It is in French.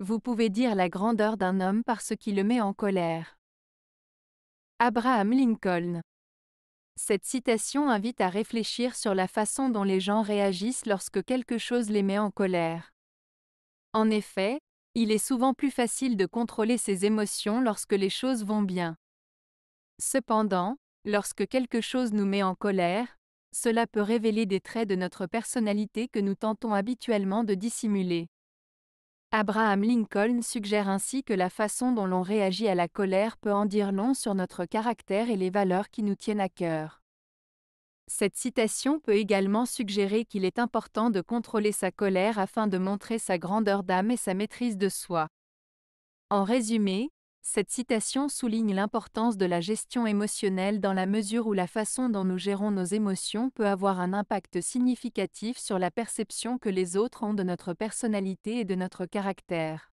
Vous pouvez dire la grandeur d'un homme par ce qui le met en colère. Abraham Lincoln. Cette citation invite à réfléchir sur la façon dont les gens réagissent lorsque quelque chose les met en colère. En effet, il est souvent plus facile de contrôler ses émotions lorsque les choses vont bien. Cependant, lorsque quelque chose nous met en colère, cela peut révéler des traits de notre personnalité que nous tentons habituellement de dissimuler. Abraham Lincoln suggère ainsi que la façon dont l'on réagit à la colère peut en dire long sur notre caractère et les valeurs qui nous tiennent à cœur. Cette citation peut également suggérer qu'il est important de contrôler sa colère afin de montrer sa grandeur d'âme et sa maîtrise de soi. En résumé, cette citation souligne l'importance de la gestion émotionnelle dans la mesure où la façon dont nous gérons nos émotions peut avoir un impact significatif sur la perception que les autres ont de notre personnalité et de notre caractère.